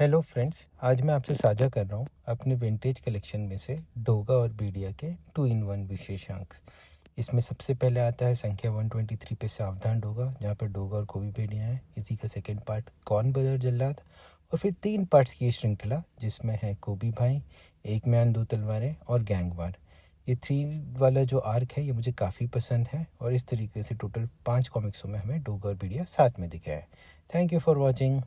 hello friends आज मैं आपसे साझा कर रहा हूँ अपने विंटेज कलेक्शन में से डोगा और बीडिया के टू इन वन विशेषांक इसमें सबसे पहले आता है संख्या 123 पे सावधान डोगा जहाँ पर डोगा और गोभी भेड़िया हैं इसी का सेकंड पार्ट कौन बदर जल्लाद और फिर तीन पार्ट्स की श्रृंखला जिसमें है गोभी भाई एक मैन दो तलवारें और गैंगवार ये थ्री वाला जो आर्क है ये मुझे काफ़ी पसंद है और इस तरीके से टोटल पाँच कॉमिक्सों में हमें डोगा और बीडिया साथ में दिखा है थैंक यू फॉर वॉचिंग